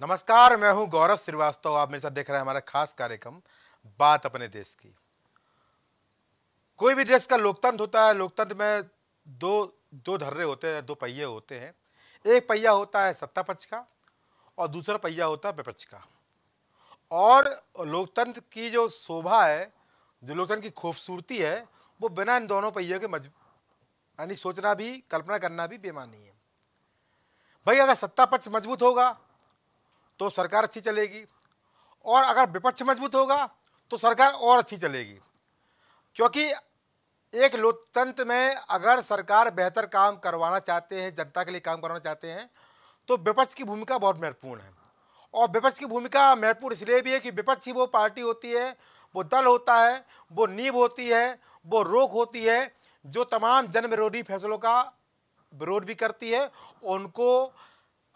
नमस्कार मैं हूं गौरव श्रीवास्तव आप मेरे साथ देख रहे हैं हमारा खास कार्यक्रम बात अपने देश की कोई भी देश का लोकतंत्र होता है लोकतंत्र में दो दो धर्रे होते हैं दो पहिए होते हैं एक पहिया होता है सत्ता पक्ष का और दूसरा पहिया होता है विपक्ष का और लोकतंत्र की जो शोभा है जो लोकतंत्र की खूबसूरती है वो बिना इन दोनों पहियों के मज यानी सोचना भी कल्पना करना भी बेमानी है भाई अगर सत्ता पक्ष मजबूत होगा तो सरकार अच्छी चलेगी और अगर विपक्ष मजबूत होगा तो सरकार और अच्छी चलेगी क्योंकि एक लोकतंत्र में अगर सरकार बेहतर काम करवाना चाहते हैं जनता के लिए काम करवाना चाहते हैं तो विपक्ष की भूमिका बहुत महत्वपूर्ण है और विपक्ष की भूमिका महत्वपूर्ण इसलिए भी है कि विपक्ष ही वो पार्टी होती है वो दल होता है वो नींव होती है वो रोक होती है जो तमाम जन विरोधी फैसलों का विरोध भी करती है उनको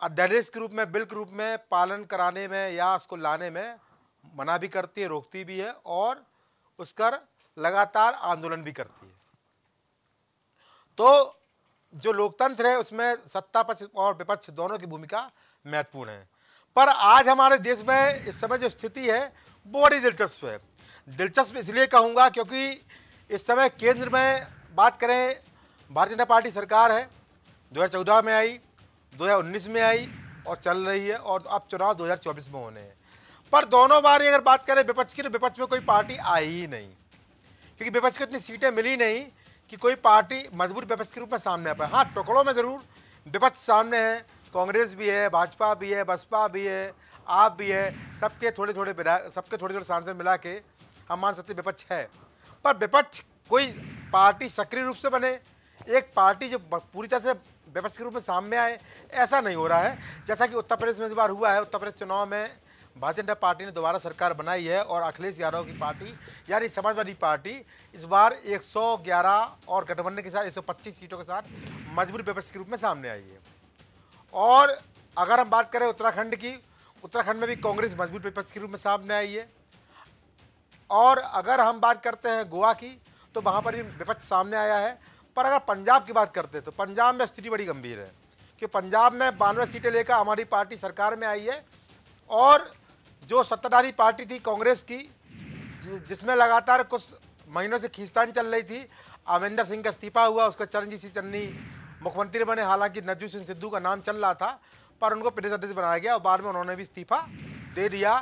अध्यादेश के रूप में बिल के रूप में पालन कराने में या उसको लाने में मना भी करती है रोकती भी है और उसका लगातार आंदोलन भी करती है तो जो लोकतंत्र है उसमें सत्ता पक्ष और विपक्ष दोनों की भूमिका महत्वपूर्ण है पर आज हमारे देश में इस समय जो स्थिति है वो बड़ी दिलचस्प है दिलचस्प इसलिए कहूँगा क्योंकि इस समय केंद्र में बात करें भारतीय जनता पार्टी सरकार है दो में आई 2019 में आई और चल रही है और अब चुनाव 2024 में होने हैं पर दोनों बार अगर बात करें विपक्ष की तो विपक्ष में कोई पार्टी आई ही नहीं क्योंकि विपक्ष को इतनी सीटें मिली नहीं कि कोई पार्टी मजबूत विपक्ष के रूप में सामने आ पाए हाँ टुकड़ों में ज़रूर विपक्ष सामने है कांग्रेस भी है भाजपा भी है बसपा भी है आप भी है सबके थोड़े थोड़े विधायक सबके थोड़े थोड़े सांसद मिला के हम मान सकते विपक्ष है पर विपक्ष कोई पार्टी सक्रिय रूप से बने एक पार्टी जो पूरी तरह से विपक्ष के रूप में सामने आए ऐसा नहीं हो रहा है जैसा कि उत्तर प्रदेश में इस बार हुआ है उत्तर प्रदेश चुनाव में भारतीय जनता पार्टी ने दोबारा सरकार बनाई है और अखिलेश यादव की पार्टी यानी समाजवादी पार्टी इस बार 111 और गठबंधन के साथ 125 सीटों के साथ मजबूत विपक्ष के रूप में सामने आई है और अगर हम बात करें उत्तराखंड की उत्तराखंड में भी कांग्रेस मजबूत विपक्ष के रूप में सामने आई है और अगर हम बात करते हैं गोवा की तो वहाँ पर भी विपक्ष सामने आया है पर अगर पंजाब की बात करते तो पंजाब में स्थिति बड़ी गंभीर है कि पंजाब में बानवे सीटें लेकर हमारी पार्टी सरकार में आई है और जो सत्ताधारी पार्टी थी कांग्रेस की जिसमें लगातार कुछ महीनों से खींचतान चल रही थी अमरिंदर सिंह का इस्तीफा हुआ उसका चरणजीत सिंह चन्नी मुख्यमंत्री बने हालांकि नज्जू सिंह सिद्धू का नाम चल रहा था पर उनको प्रदेश अध्यक्ष बनाया गया और बाद में उन्होंने भी इस्तीफा दे दिया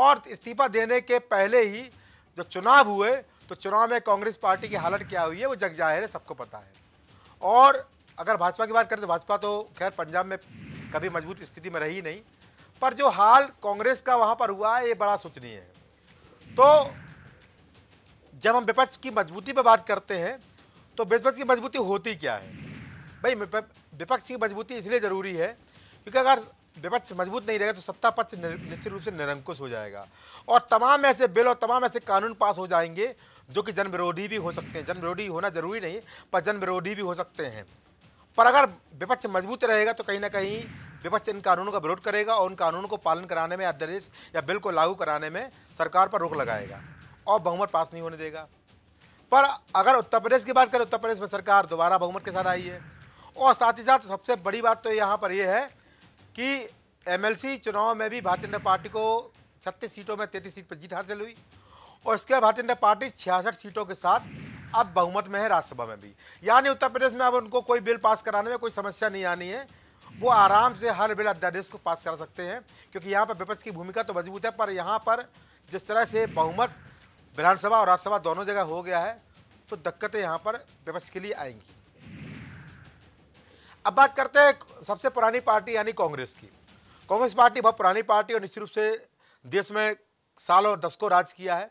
और इस्तीफा देने के पहले ही जो चुनाव हुए तो चुनाव में कांग्रेस पार्टी की हालत क्या हुई है वो जग जाहिर है सबको पता है और अगर भाजपा की बात करें तो भाजपा तो खैर पंजाब में कभी मजबूत स्थिति में रही नहीं पर जो हाल कांग्रेस का वहाँ पर हुआ है ये बड़ा सोचनीय है तो जब हम विपक्ष की मजबूती पर बात करते हैं तो विपक्ष की मजबूती होती क्या है भाई विपक्ष की मजबूती इसलिए ज़रूरी है क्योंकि अगर विपक्ष मजबूत नहीं रहेगा तो सत्ता पक्ष निश्चित रूप से निरंकुश हो जाएगा और तमाम ऐसे बिल और तमाम ऐसे कानून पास हो जाएंगे जो कि जन विरोधी भी हो सकते हैं जन विरोधी होना जरूरी नहीं पर जन विरोधी भी हो सकते हैं पर अगर विपक्ष मजबूत रहेगा तो कहीं ना कहीं विपक्ष इन कानूनों का विरोध करेगा और उन कानूनों को पालन कराने में अध्यादेश या बिल को लागू कराने में सरकार पर रोक लगाएगा और बहुमत पास नहीं होने देगा पर अगर उत्तर प्रदेश की बात करें उत्तर प्रदेश में सरकार दोबारा बहुमत के साथ आई है और साथ ही साथ सबसे बड़ी बात तो यहाँ पर यह है कि एमएलसी चुनाव में भी भारतीय जनता पार्टी को छत्तीस सीटों में तैतीस सीट पर जीत हासिल हुई और इसके बाद भारतीय जनता पार्टी छियासठ सीटों के साथ अब बहुमत में है राज्यसभा में भी यानी उत्तर प्रदेश में अब उनको कोई बिल पास कराने में कोई समस्या नहीं आनी है वो आराम से हर बिल अध्यादेश को पास करा सकते हैं क्योंकि यहाँ पर विपक्ष की भूमिका तो मजबूत है पर यहाँ पर जिस तरह से बहुमत विधानसभा और राज्यसभा दोनों जगह हो गया है तो दिक्कतें यहाँ पर विपक्ष के लिए आएंगी अब बात करते हैं सबसे पुरानी पार्टी यानी कांग्रेस की कांग्रेस पार्टी बहुत पुरानी पार्टी और निश्चित रूप से देश में सालों को राज किया है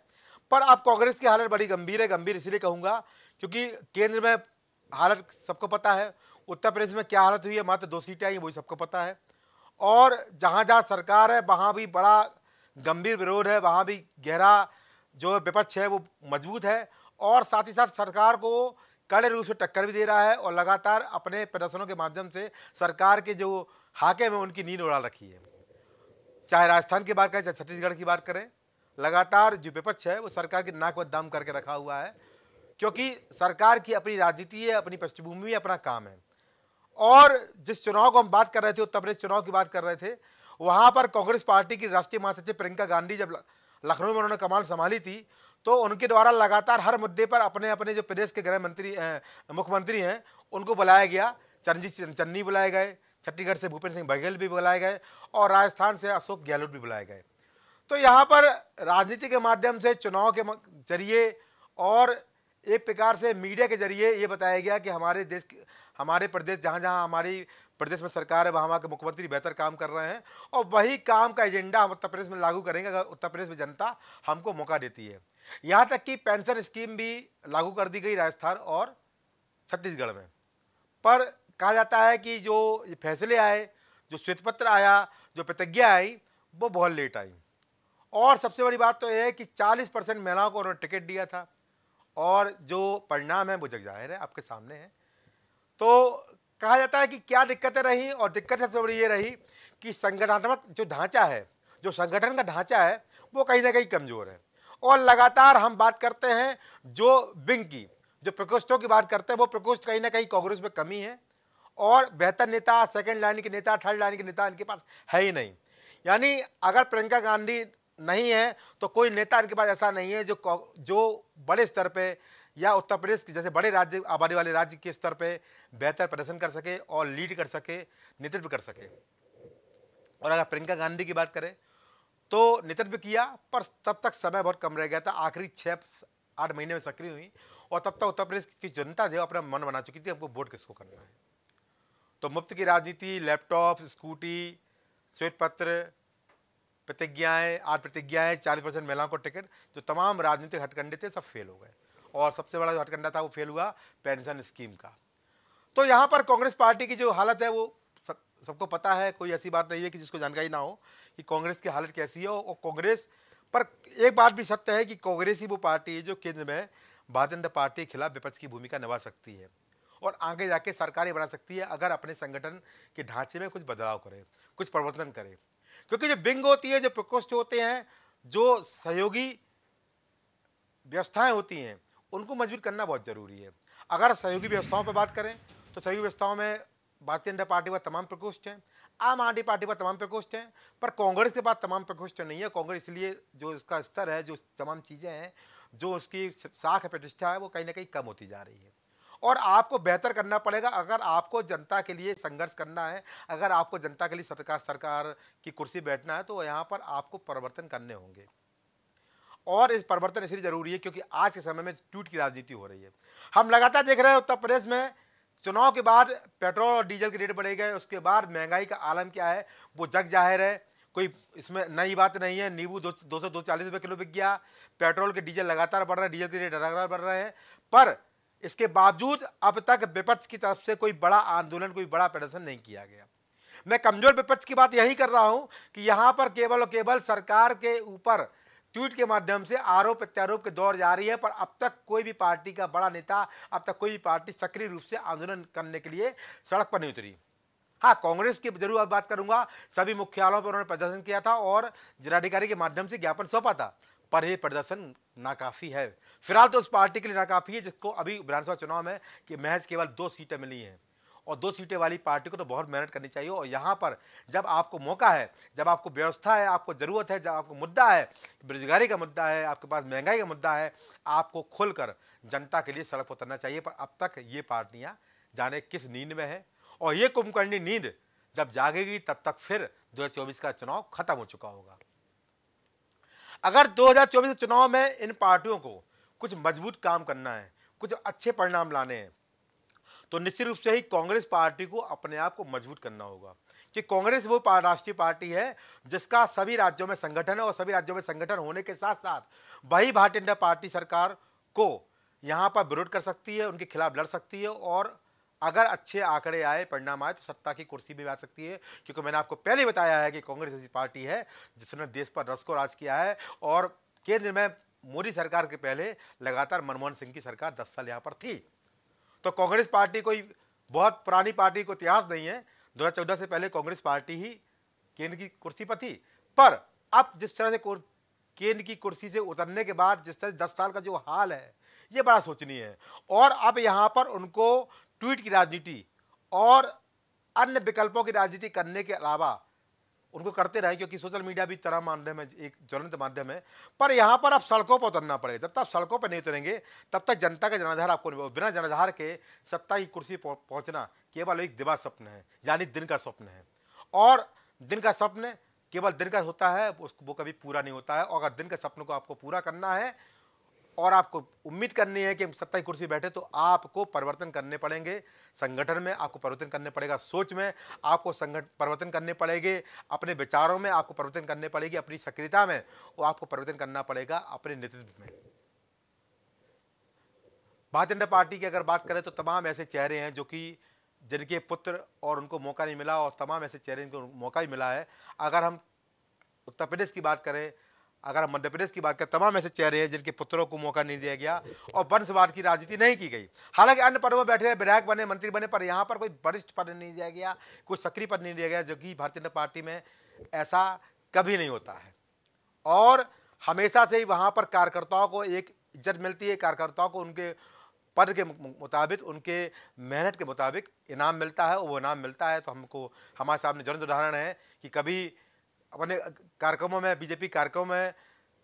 पर अब कांग्रेस की हालत बड़ी गंभीर है गंभीर इसलिए कहूँगा क्योंकि केंद्र में हालत सबको पता है उत्तर प्रदेश में क्या हालत हुई है मात्र दो सीटें आई वही सबको पता है और जहाँ जहाँ सरकार है वहाँ भी बड़ा गंभीर विरोध है वहाँ भी गहरा जो विपक्ष है वो मजबूत है और साथ ही साथ सरकार को कड़े रूप से टक्कर भी दे रहा है और लगातार अपने प्रदर्शनों के माध्यम से सरकार के जो हाकिम है उनकी नींद उड़ा रखी है चाहे राजस्थान की बात करें चाहे छत्तीसगढ़ की बात करें लगातार जो विपक्ष है वो सरकार की नाक पर दम करके रखा हुआ है क्योंकि सरकार की अपनी राजनीति है अपनी पृष्ठभूमि में अपना काम है और जिस चुनाव को हम बात कर रहे थे उत्तर प्रदेश चुनाव की बात कर रहे थे वहाँ पर कांग्रेस पार्टी की राष्ट्रीय महासचिव प्रियंका गांधी जब लखनऊ में उन्होंने कमान संभाली थी तो उनके द्वारा लगातार हर मुद्दे पर अपने अपने जो प्रदेश के गृह मंत्री मुख्यमंत्री हैं उनको बुलाया गया चरणजीत चन्नी बुलाए गए छत्तीसगढ़ से भूपेंद्र सिंह बघेल भी बुलाए गए और राजस्थान से अशोक गहलोत भी बुलाए गए तो यहाँ पर राजनीति के माध्यम से चुनाव के जरिए और एक प्रकार से मीडिया के जरिए ये बताया गया कि हमारे देश हमारे प्रदेश जहाँ जहाँ हमारी प्रदेश में सरकार है वहाँ के मुख्यमंत्री बेहतर काम कर रहे हैं और वही काम का एजेंडा हम उत्तर प्रदेश में लागू करेंगे अगर उत्तर प्रदेश में जनता हमको मौका देती है यहाँ तक कि पेंशन स्कीम भी लागू कर दी गई राजस्थान और छत्तीसगढ़ में पर कहा जाता है कि जो फैसले आए जो श्वेतपत्र आया जो प्रतिज्ञा आई वो बहुत लेट आई और सबसे बड़ी बात तो यह है कि 40 परसेंट महिलाओं को उन्होंने टिकट दिया था और जो परिणाम है वो जग जाहिर है आपके सामने है तो कहा जाता है कि क्या दिक्कतें रही और दिक्कत सबसे बड़ी ये रही कि संगठनात्मक जो ढांचा है जो संगठन का ढांचा है वो कहीं ना कहीं कमज़ोर है और लगातार हम बात करते हैं जो विंग की जो प्रकोष्ठों की बात करते हैं वो प्रकोष्ठ कहीं ना कहीं कांग्रेस में कमी है और बेहतर नेता सेकेंड लाइन के नेता थर्ड लाइन के नेता इनके पास है ही नहीं यानी अगर प्रियंका गांधी नहीं है तो कोई नेता इनके पास ऐसा नहीं है जो जो बड़े स्तर पर या उत्तर प्रदेश के जैसे बड़े राज्य आबादी वाले राज्य के स्तर पर बेहतर प्रदर्शन कर सके और लीड कर सके नेतृत्व कर सके और अगर प्रियंका गांधी की बात करें तो नेतृत्व किया पर तब तक समय बहुत कम रह गया था आखिरी छः आठ महीने में सक्रिय हुई और तब तक उत्तर प्रदेश की जनता जो अपना मन बना चुकी थी हमको वोट किसको करना है तो मुफ्त की राजनीति लैपटॉप स्कूटी श्वेत पत्र प्रतिज्ञाएँ आठ प्रतिज्ञाएँ चालीस परसेंट महिलाओं को टिकट जो तमाम राजनीतिक हटकंडे थे सब फेल हो गए और सबसे बड़ा जो हटकंडा था वो फेल हुआ पेंशन स्कीम का तो यहाँ पर कांग्रेस पार्टी की जो हालत है वो सब सबको पता है कोई ऐसी बात नहीं है कि जिसको जानकारी ना हो कि कांग्रेस की हालत कैसी है और कांग्रेस पर एक बात भी सत्य है कि कांग्रेस ही वो पार्टी है जो केंद्र में भारतीय जनता पार्टी के खिलाफ विपक्ष की भूमिका निभा सकती है और आगे जाके सरकारें बना सकती है अगर अपने संगठन के ढांचे में कुछ बदलाव करें कुछ परिवर्तन करें क्योंकि जो बिंग होती है जो प्रकोष्ठ होते हैं जो सहयोगी व्यवस्थाएं होती हैं उनको मजबूत करना बहुत ज़रूरी है अगर सहयोगी व्यवस्थाओं पर बात करें तो सहयोगी व्यवस्थाओं में भारतीय जनता पार्टी का तमाम प्रकोष्ठ हैं आम आदमी पार्टी पर तमाम प्रकोष्ठ हैं पर कांग्रेस के पास तमाम प्रकोष्ठ नहीं है कांग्रेस इसलिए जो उसका स्तर है जो तमाम चीज़ें हैं जो उसकी साख प्रतिष्ठा है वो कहीं ना कहीं कम होती जा रही है और आपको बेहतर करना पड़ेगा अगर आपको जनता के लिए संघर्ष करना है अगर आपको जनता के लिए सरकार सरकार की कुर्सी बैठना है तो यहाँ पर आपको परिवर्तन करने होंगे और इस परिवर्तन इसलिए जरूरी है क्योंकि आज के समय में टूट की राजनीति हो रही है हम लगातार देख रहे हैं उत्तर प्रदेश में चुनाव के बाद पेट्रोल और डीजल के रेट बढ़े गए उसके बाद महंगाई का आलम क्या है वो जग जाहिर है कोई इसमें नई बात नहीं है नींबू दो दो सौ दो चालीस रुपये किलो बिक गया पेट्रोल के डीजल लगातार बढ़ रहा है डीजल के रेट लगातार बढ़ रहे हैं पर इसके बावजूद अब तक विपक्ष की तरफ से कोई बड़ा आंदोलन कोई बड़ा प्रदर्शन नहीं किया गया मैं कमजोर विपक्ष की बात यही कर रहा हूं कि यहां पर केवल और केवल सरकार के ऊपर ट्वीट के माध्यम से आरोप प्रत्यारोप के दौर जारी है पर अब तक कोई भी पार्टी का बड़ा नेता अब तक कोई भी पार्टी सक्रिय रूप से आंदोलन करने के लिए सड़क पर नहीं उतरी हाँ कांग्रेस की जरूर अब बात करूंगा सभी मुख्यालयों पर उन्होंने प्रदर्शन किया था और जिलाधिकारी के माध्यम से ज्ञापन सौंपा था पर यह प्रदर्शन नाकाफी है फिलहाल तो उस पार्टी के लिए नाकाफी है जिसको अभी विधानसभा चुनाव में कि महज केवल दो सीटें मिली हैं और दो सीटें वाली पार्टी को तो बहुत मेहनत करनी चाहिए और यहाँ पर जब आपको मौका है जब आपको व्यवस्था है आपको ज़रूरत है जब आपको मुद्दा है बेरोजगारी का मुद्दा है आपके पास महंगाई का मुद्दा है आपको खुलकर जनता के लिए सड़क उतरना चाहिए पर अब तक ये पार्टियाँ जाने किस नींद में है और ये कुंभकर्णी नींद जब जागेगी तब तक फिर 2024 का चुनाव खत्म हो चुका होगा अगर 2024 के चुनाव में इन पार्टियों को कुछ मजबूत काम करना है कुछ अच्छे परिणाम लाने हैं तो निश्चित रूप से ही कांग्रेस पार्टी को अपने आप को मजबूत करना होगा कि कांग्रेस वो राष्ट्रीय पार्टी है जिसका सभी राज्यों में संगठन है और सभी राज्यों में संगठन होने के साथ साथ वही भारतीय जनता पार्टी सरकार को यहाँ पर विरोध कर सकती है उनके खिलाफ लड़ सकती है और अगर अच्छे आंकड़े आए परिणाम आए तो सत्ता की कुर्सी भी आ सकती है क्योंकि मैंने आपको पहले बताया है कि कांग्रेस ऐसी पार्टी है जिसने देश पर रस को राज किया है और केंद्र में मोदी सरकार के पहले लगातार मनमोहन सिंह की सरकार दस साल यहाँ पर थी तो कांग्रेस पार्टी कोई बहुत पुरानी पार्टी को इतिहास नहीं है 2014 से पहले कांग्रेस पार्टी ही केंद्र की कुर्सी पर थी पर अब जिस तरह से केंद्र की कुर्सी से उतरने के बाद जिस तरह से दस साल का जो हाल है ये बड़ा सोचनीय है और अब यहाँ पर उनको ट्वीट की राजनीति और अन्य विकल्पों की राजनीति करने के अलावा उनको करते रहे क्योंकि सोशल मीडिया भी तरह माध्यम है एक ज्वलंत माध्यम है पर यहाँ पर आप सड़कों पर उतरना पड़ेगा जब तक सड़कों पर नहीं उतरेंगे तब तक जनता का जनाधार आपको बिना जनाधार के सत्ता की कुर्सी पहुँचना केवल एक दिवा स्वप्न है यानी दिन का स्वप्न है और दिन का स्वप्न केवल दिन का होता है उसको वो कभी पूरा नहीं होता है और अगर दिन के सपनों को आपको पूरा करना है और आपको उम्मीद करनी है कि हम सत्ता की कुर्सी बैठे तो आपको परिवर्तन करने पड़ेंगे संगठन में आपको परिवर्तन करने पड़ेगा सोच में आपको संगठन परिवर्तन करने पड़ेंगे अपने विचारों में आपको परिवर्तन करने पड़ेगी अपनी सक्रियता में वो आपको परिवर्तन करना पड़ेगा अपने नेतृत्व में भारतीय जनता पार्टी की अगर बात करें तो तमाम ऐसे चेहरे हैं जो कि जिनके पुत्र और उनको मौका नहीं मिला और तमाम ऐसे चेहरे जिनको मौका ही मिला है अगर हम उत्तर प्रदेश की बात करें अगर हम मध्य प्रदेश की बात करें तमाम ऐसे चेहरे हैं जिनके पुत्रों को मौका नहीं दिया गया और वंशवाद की राजनीति नहीं की गई हालांकि अन्य पदों में बैठे विधायक बने मंत्री बने पर यहाँ पर कोई वरिष्ठ पद नहीं दिया गया कोई सक्रिय पद नहीं दिया गया जो कि भारतीय जनता पार्टी में ऐसा कभी नहीं होता है और हमेशा से ही वहाँ पर कार्यकर्ताओं को एक इज्जत मिलती है कार्यकर्ताओं को उनके पद के मुताबिक उनके मेहनत के मुताबिक इनाम मिलता है वो इनाम मिलता है तो हमको हमारे सामने जरूर उदाहरण है कि कभी अपने कार्यक्रमों में बीजेपी कार्यक्रमों में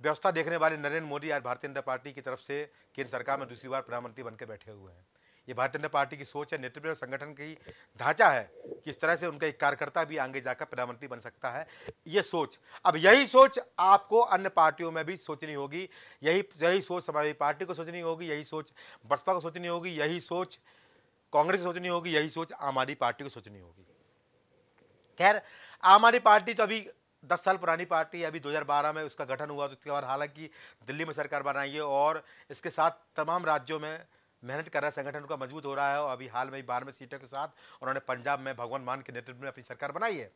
व्यवस्था देखने वाले नरेंद्र मोदी आज भारतीय जनता पार्टी की तरफ से केंद्र सरकार में दूसरी बार प्रधानमंत्री बनकर बैठे हुए हैं ये भारतीय जनता पार्टी की सोच है नेतृत्व और संगठन की ढांचा है कि इस तरह से उनका एक कार्यकर्ता भी आगे जाकर प्रधानमंत्री बन सकता है ये सोच अब यही सोच आपको अन्य पार्टियों में भी सोचनी होगी यही यही सोच समाजवादी पार्टी को सोचनी होगी यही सोच बसपा को सोचनी होगी यही सोच कांग्रेस को सोचनी होगी यही सोच आम आदमी पार्टी को सोचनी होगी खैर आम आदमी पार्टी तो अभी दस साल पुरानी पार्टी अभी 2012 में उसका गठन हुआ तो इसके बाद हालांकि दिल्ली में सरकार बनाई है और इसके साथ तमाम राज्यों में मेहनत कर रहा है संगठन उनका मजबूत हो रहा है और अभी हाल में ही में सीटों के साथ उन्होंने पंजाब में भगवान मान के नेतृत्व में अपनी सरकार बनाई है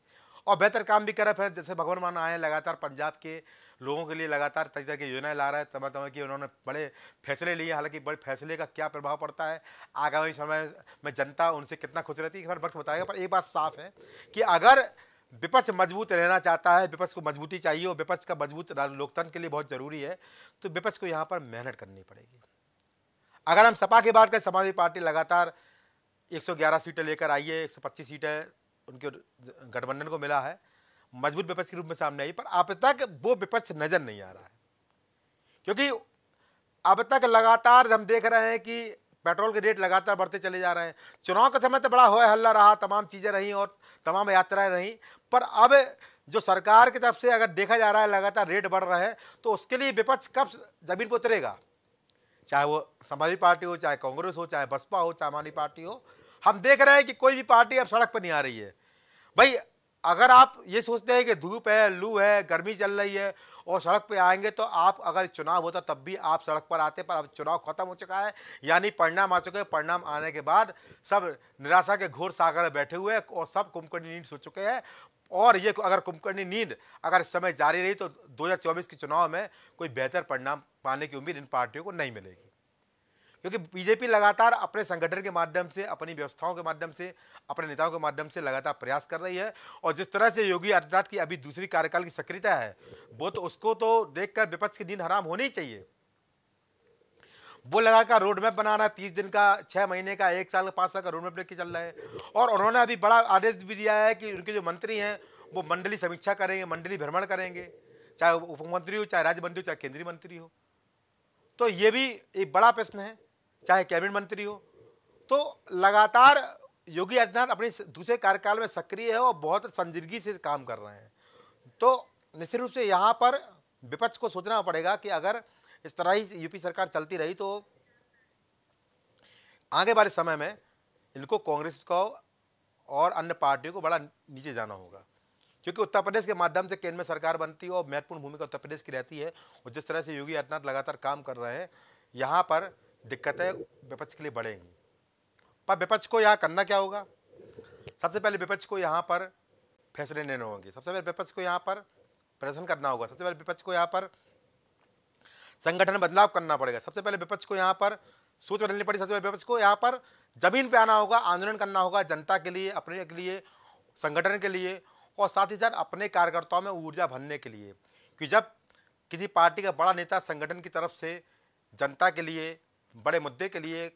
और बेहतर काम भी कर रहा है फिर जैसे भगवान मान आए लगातार पंजाब के लोगों के लिए लगातार तरह तरह की योजनाएं ला रहा है तमाम तमाम की उन्होंने बड़े फैसले लिए हालांकि बड़े फैसले का क्या प्रभाव पड़ता है आगामी समय में जनता उनसे कितना खुश रहती है वक्त बताएगा पर एक बात साफ है कि अगर विपक्ष मजबूत रहना चाहता है विपक्ष को मजबूती चाहिए और विपक्ष का मजबूत लोकतंत्र के लिए बहुत ज़रूरी है तो विपक्ष को यहाँ पर मेहनत करनी पड़ेगी अगर हम सपा की बात करें समाजवादी पार्टी लगातार 111 सीटें लेकर आई है 125 सीटें उनके गठबंधन को मिला है मजबूत विपक्ष के रूप में सामने आई पर अब तक वो विपक्ष नज़र नहीं आ रहा है क्योंकि अब तक लगातार हम देख रहे हैं कि पेट्रोल के रेट लगातार बढ़ते चले जा रहे हैं चुनाव के समय तो बड़ा हो हल्ला रहा तमाम चीज़ें रहीं और तमाम यात्राएं रहीं पर अब जो सरकार की तरफ से अगर देखा जा रहा है लगातार रेट बढ़ रहा है तो उसके लिए विपक्ष कब जमीन पर उतरेगा चाहे वो समाजवादी पार्टी हो चाहे कांग्रेस हो चाहे बसपा हो चाहे आम पार्टी हो हम देख रहे हैं कि कोई भी पार्टी अब सड़क पर नहीं आ रही है भाई अगर आप ये सोचते हैं कि धूप है लू है गर्मी चल रही है और सड़क पर आएंगे तो आप अगर चुनाव होता तब भी आप सड़क पर आते पर अब चुनाव खत्म हो चुका है यानी परिणाम आ चुके हैं परिणाम आने के बाद सब निराशा के घोर सागर में बैठे हुए और सब कुमकर्णी नींद सो चुके हैं और ये अगर कुमकर्णी नींद अगर इस समय जारी रही तो 2024 के चुनाव में कोई बेहतर परिणाम पाने की उम्मीद इन पार्टियों को नहीं मिलेगी क्योंकि बीजेपी लगातार अपने संगठन के माध्यम से अपनी व्यवस्थाओं के माध्यम से अपने नेताओं के माध्यम से लगातार प्रयास कर रही है और जिस तरह से योगी आदित्यनाथ की अभी दूसरी कार्यकाल की सक्रियता है वो तो उसको तो देखकर विपक्ष की दिन हराम होनी चाहिए वो लगा का रोड मैप बनाना तीस दिन का छः महीने का एक साल का पाँच साल का रोड मैप लेके चल रहा है और उन्होंने अभी बड़ा आदेश भी दिया है कि उनके जो मंत्री हैं वो मंडली समीक्षा करेंगे मंडली भ्रमण करेंगे चाहे उप मुख्यमंत्री हो चाहे राज्य मंत्री हो चाहे केंद्रीय मंत्री हो तो ये भी एक बड़ा प्रश्न है चाहे कैबिनेट मंत्री हो तो लगातार योगी आदित्यनाथ अपने दूसरे कार्यकाल में सक्रिय है और बहुत संजीदगी से काम कर रहे हैं तो निश्चित रूप से यहाँ पर विपक्ष को सोचना पड़ेगा कि अगर इस तरह ही यूपी सरकार चलती रही तो आगे वाले समय में इनको कांग्रेस को और अन्य पार्टियों को बड़ा नीचे जाना होगा क्योंकि उत्तर प्रदेश के माध्यम से केंद्र में सरकार बनती है और महत्वपूर्ण भूमिका उत्तर प्रदेश की रहती है और जिस तरह से योगी आदित्यनाथ लगातार काम कर रहे हैं यहाँ पर दिक्कतें विपक्ष के लिए बढ़ेंगी पर विपक्ष को यहाँ करना क्या होगा सबसे पहले विपक्ष को यहाँ पर फैसले लेने होंगे सबसे पहले विपक्ष को यहाँ पर प्रदर्शन करना होगा सबसे पहले विपक्ष को यहाँ पर संगठन बदलाव करना पड़ेगा सबसे पहले विपक्ष को यहाँ पर सोच बदलनी पड़ेगी सबसे पहले विपक्ष को यहाँ पर जमीन पे आना होगा आंदोलन करना होगा जनता के लिए अपने के लिए संगठन के लिए और साथ ही साथ अपने कार्यकर्ताओं में ऊर्जा भरने के लिए कि जब किसी पार्टी का बड़ा नेता संगठन की तरफ से जनता के लिए बड़े मुद्दे के लिए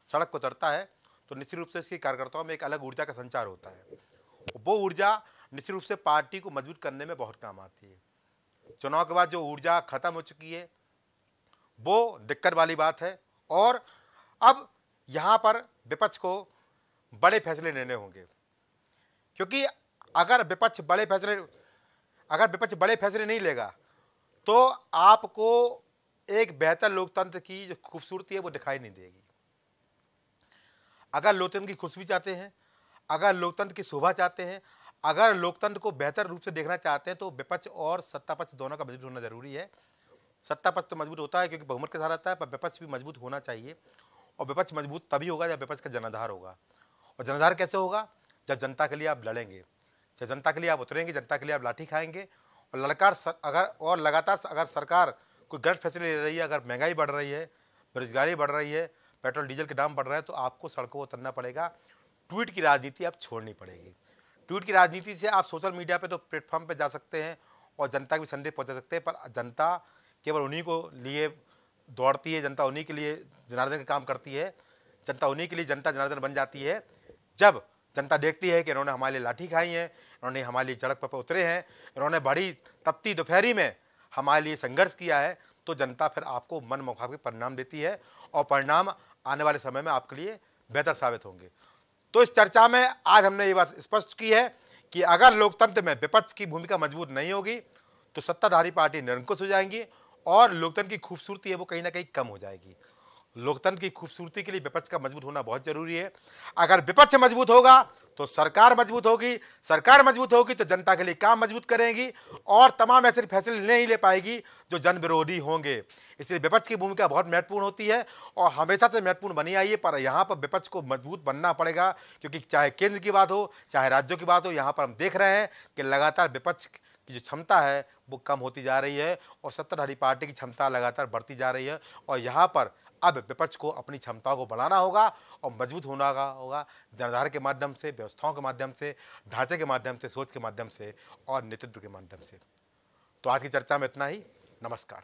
सड़क को उतरता है तो निश्चित रूप से इसके कार्यकर्ताओं में एक अलग ऊर्जा का संचार होता है वो ऊर्जा निश्चित रूप से पार्टी को मजबूत करने में बहुत काम आती है चुनाव के बाद जो ऊर्जा खत्म हो चुकी है वो दिक्कत वाली बात है और अब यहाँ पर विपक्ष को बड़े फैसले लेने होंगे क्योंकि अगर विपक्ष बड़े फैसले अगर विपक्ष बड़े फैसले नहीं लेगा तो आपको एक बेहतर लोकतंत्र की जो खूबसूरती है वो दिखाई नहीं देगी अगर लोकतंत्र की खुशबी चाहते हैं अगर लोकतंत्र की शोभा चाहते हैं अगर लोकतंत्र को बेहतर रूप से देखना चाहते हैं तो विपक्ष और सत्तापक्ष दोनों का मजबूत होना ज़रूरी है सत्तापक्ष तो मजबूत होता है क्योंकि बहुमत के साथ आता है पर विपक्ष भी मजबूत होना चाहिए और विपक्ष मजबूत तभी होगा जब विपक्ष का जनाधार होगा और जनाधार कैसे होगा जब जनता के लिए आप लड़ेंगे जब जनता के लिए आप उतरेंगे जनता के लिए आप लाठी खाएंगे और लड़कार अगर और लगातार अगर सरकार कोई गलत फैसले ले रही है अगर महंगाई बढ़ रही है बेरोजगारी बढ़ रही है पेट्रोल डीजल के दाम बढ़ रहे हैं तो आपको सड़कों को उतरना पड़ेगा ट्वीट की राजनीति अब छोड़नी पड़ेगी ट्वीट की राजनीति से आप सोशल मीडिया पे तो प्लेटफॉर्म पे जा सकते हैं और जनता को भी संदेश पहुंचा सकते हैं पर जनता केवल उन्हीं को लिए दौड़ती है जनता उन्हीं के लिए जनार्दन का काम करती है जनता उन्हीं के लिए जनता जनार्दन बन जाती है जब जनता देखती है कि इन्होंने हमारे लिए लाठी खाई है इन्होंने हमारे लिए सड़क पर उतरे हैं इन्होंने बड़ी तपती दोपहरी में हमारे लिए संघर्ष किया है तो जनता फिर आपको मन के परिणाम देती है और परिणाम आने वाले समय में आपके लिए बेहतर साबित होंगे तो इस चर्चा में आज हमने ये बात स्पष्ट की है कि अगर लोकतंत्र में विपक्ष की भूमिका मजबूत नहीं होगी तो सत्ताधारी पार्टी निरंकुश हो जाएंगी और लोकतंत्र की खूबसूरती है वो कहीं ना कहीं कम हो जाएगी लोकतंत्र की खूबसूरती के लिए विपक्ष का मजबूत होना बहुत जरूरी है अगर विपक्ष मजबूत होगा तो सरकार मजबूत होगी सरकार मजबूत होगी तो जनता के लिए काम मजबूत करेगी और तमाम ऐसे फैसले नहीं ले पाएगी जो जन विरोधी होंगे इसलिए विपक्ष की भूमिका बहुत महत्वपूर्ण होती है और हमेशा से महत्वपूर्ण बनी आई है पर यहाँ पर विपक्ष को मजबूत बनना पड़ेगा क्योंकि चाहे केंद्र की बात हो चाहे राज्यों की बात हो यहाँ पर हम देख रहे हैं कि लगातार विपक्ष की जो क्षमता है वो कम होती जा रही है और सत्ताधारी पार्टी की क्षमता लगातार बढ़ती जा रही है और यहाँ पर अब विपक्ष को अपनी क्षमता को बढ़ाना होगा और मजबूत होना होगा जनधार के माध्यम से व्यवस्थाओं के माध्यम से ढांचे के माध्यम से सोच के माध्यम से और नेतृत्व के माध्यम से तो आज की चर्चा में इतना ही नमस्कार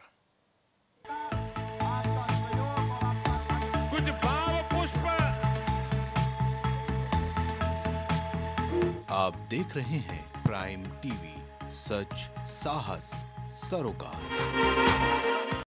कुछ पुष्प आप देख रहे हैं प्राइम टीवी सच साहस सरोकार